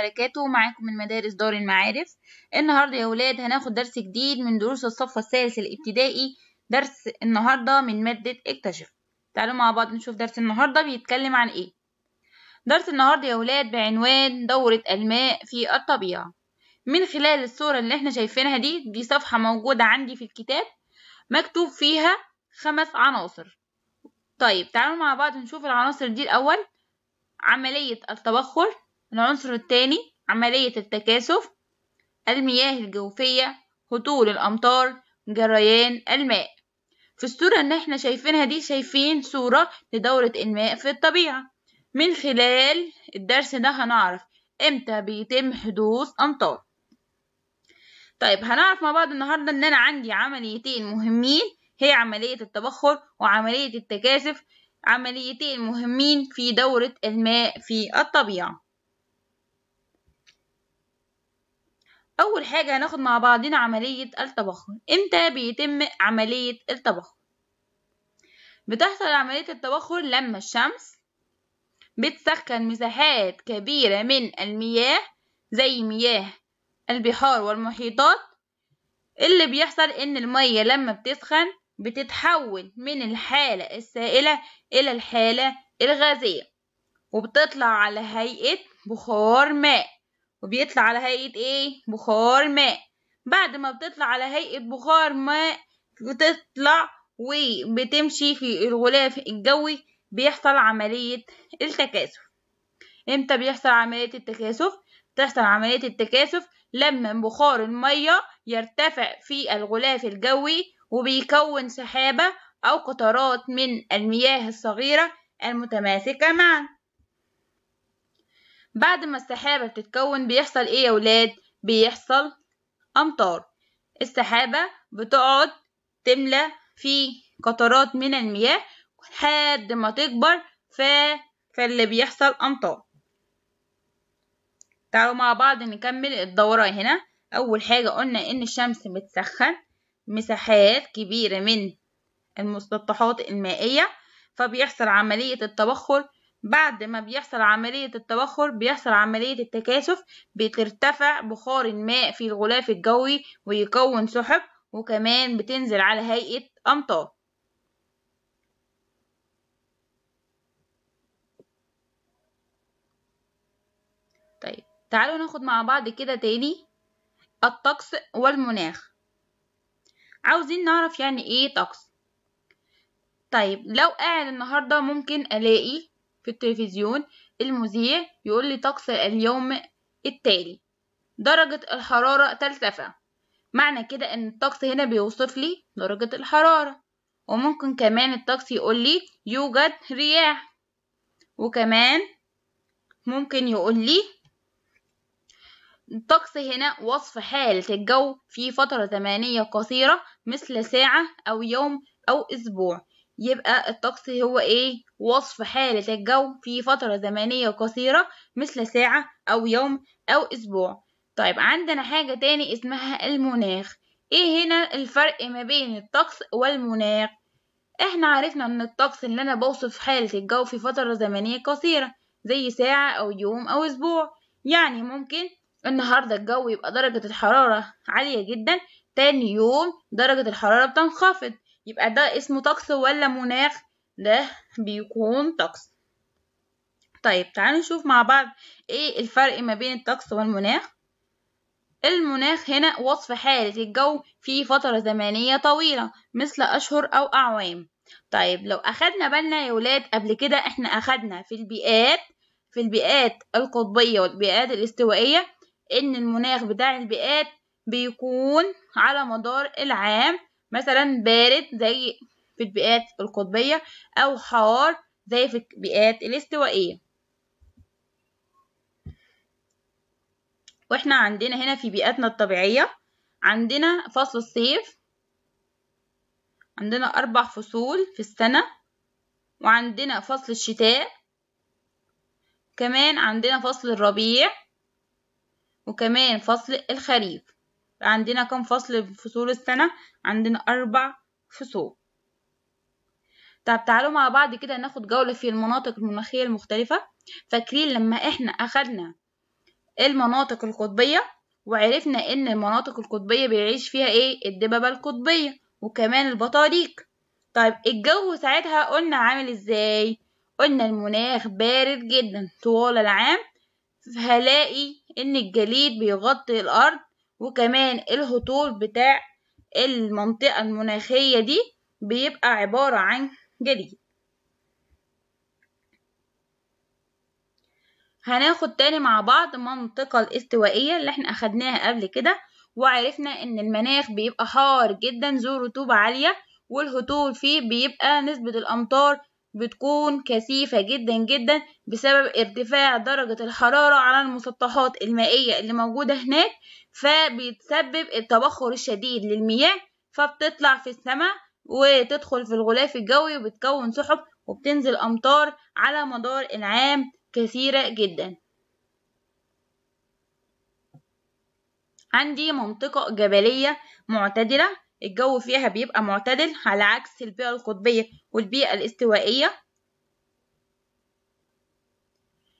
وبركاته معاكم من مدارس دار المعارف النهاردة يا ولاد هناخد درس جديد من دروس الصف الثالث الابتدائي درس النهاردة من مادة اكتشف تعالوا مع بعض نشوف درس النهاردة بيتكلم عن ايه درس النهاردة يا ولاد بعنوان دورة الماء في الطبيعة من خلال الصورة اللي احنا شايفينها دي دي صفحة موجودة عندي في الكتاب مكتوب فيها خمس عناصر طيب تعالوا مع بعض نشوف العناصر دي الأول عملية التبخر العنصر الثاني عملية التكاثف المياه الجوفية هطول الأمطار جريان الماء في الصورة اللي احنا شايفينها دي شايفين صورة لدورة الماء في الطبيعة من خلال الدرس ده هنعرف امتى بيتم حدوث أمطار طيب هنعرف مع بعض النهاردة ان انا عندي عمليتين مهمين هي عملية التبخر وعملية التكاثف عمليتين مهمين في دورة الماء في الطبيعة أول حاجة هناخد مع بعضنا عملية التبخر إمتى بيتم عملية التبخر؟ بتحصل عملية التبخر لما الشمس بتسخن مساحات كبيرة من المياه زي مياه البحار والمحيطات اللي بيحصل إن المية لما بتسخن بتتحول من الحالة السائلة إلى الحالة الغازية وبتطلع على هيئة بخار ماء وبيطلع على هيئة ايه بخار ماء بعد ما بتطلع على هيئة بخار ماء بتطلع وبتمشي في الغلاف الجوي بيحصل عملية التكاثف امتى بيحصل عملية التكاثف؟ بتحصل عملية التكاثف لما بخار المية يرتفع في الغلاف الجوي وبيكون سحابة أو قطرات من المياه الصغيرة المتماسكة معا بعد ما السحابة بتتكون بيحصل ايه يا ولاد بيحصل أمطار السحابة بتقعد تملى في قطرات من المياه لحد ما تكبر ف... فاللي بيحصل أمطار تعالوا مع بعض نكمل الدورة هنا أول حاجة قلنا إن الشمس بتسخن مساحات كبيرة من المسطحات المائية فبيحصل عملية التبخر بعد ما بيحصل عملية التبخر بيحصل عملية التكاثف بترتفع بخار الماء في الغلاف الجوي ويكون سحب وكمان بتنزل على هيئة أمطار طيب تعالوا ناخد مع بعض كده تاني الطقس والمناخ عاوزين نعرف يعني ايه طقس طيب لو قاعد النهارده ممكن الاقي في التلفزيون المذيع يقول لي طقس اليوم التالي درجة الحرارة ترتفع معنى كده ان الطقس هنا بيوصف لي درجة الحرارة وممكن كمان الطقس يقول لي يوجد رياح وكمان ممكن يقول لي الطقس هنا وصف حالة الجو في فترة زمنية قصيرة مثل ساعة أو يوم أو أسبوع يبقى الطقس هو ايه وصف حالة الجو في فترة زمنية قصيرة مثل ساعة أو يوم أو أسبوع طيب عندنا حاجة تاني اسمها المناخ ايه هنا الفرق ما بين الطقس والمناخ احنا عرفنا ان الطقس اللي انا بوصف حالة الجو في فترة زمنية قصيرة زي ساعة او يوم او اسبوع يعني ممكن النهاردة الجو يبقى درجة الحرارة عالية جدا تاني يوم درجة الحرارة بتنخفض يبقى ده اسمه طقس ولا مناخ ده بيكون طقس طيب تعالوا نشوف مع بعض ايه الفرق ما بين الطقس والمناخ المناخ هنا وصف حالة الجو في فترة زمنية طويلة مثل أشهر أو أعوام طيب لو أخدنا بالنا يا ولاد قبل كده احنا أخدنا في البيئات في البيئات القطبية والبيئات الاستوائية إن المناخ بتاع البيئات بيكون على مدار العام مثلا بارد زي في البيئات القطبية أو حار زي في البيئات الاستوائية واحنا عندنا هنا في بيئاتنا الطبيعية عندنا فصل الصيف عندنا أربع فصول في السنة وعندنا فصل الشتاء كمان عندنا فصل الربيع وكمان فصل الخريف عندنا كم فصل في فصول السنة عندنا أربع فصول طب تعالوا مع بعض كده ناخد جولة في المناطق المناخية المختلفة فاكرين لما احنا أخدنا المناطق القطبية وعرفنا إن المناطق القطبية بيعيش فيها إيه الدببة القطبية وكمان البطاريق طيب الجو ساعتها قلنا عامل إزاي قلنا المناخ بارد جدا طوال العام هلاقي إن الجليد بيغطي الأرض وكمان الهطول بتاع المنطقة المناخية دي بيبقى عبارة عن جليد هناخد تاني مع بعض منطقة الاستوائية اللي احنا اخدناها قبل كده وعرفنا ان المناخ بيبقى حار جدا ذو رطوبة عالية والهطول فيه بيبقى نسبة الامطار بتكون كثيفة جدا جدا بسبب ارتفاع درجة الحرارة على المسطحات المائية اللي موجودة هناك فبيتسبب التبخر الشديد للمياه فبتطلع في السماء وتدخل في الغلاف الجوي وبتكون سحب وبتنزل أمطار على مدار العام كثيرة جدا عندي منطقة جبلية معتدلة الجو فيها بيبقى معتدل على عكس البيئة القطبية والبيئة الاستوائية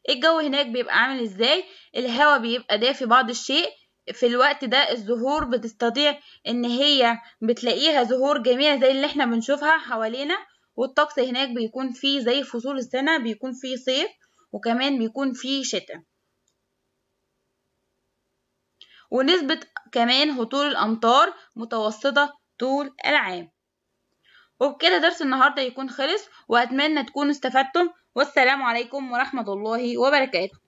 الجو هناك بيبقى عامل ازاي الهواء بيبقى دافي بعض الشيء في الوقت ده الزهور بتستطيع ان هي بتلاقيها زهور جميلة زي اللي احنا بنشوفها حوالينا والطقس هناك بيكون فيه زي فصول السنة بيكون فيه صيف وكمان بيكون فيه شتاء ونسبة كمان هطول الأمطار متوسطة طول العام وبكده درس النهاردة يكون خلص وأتمنى تكونوا استفدتم والسلام عليكم ورحمة الله وبركاته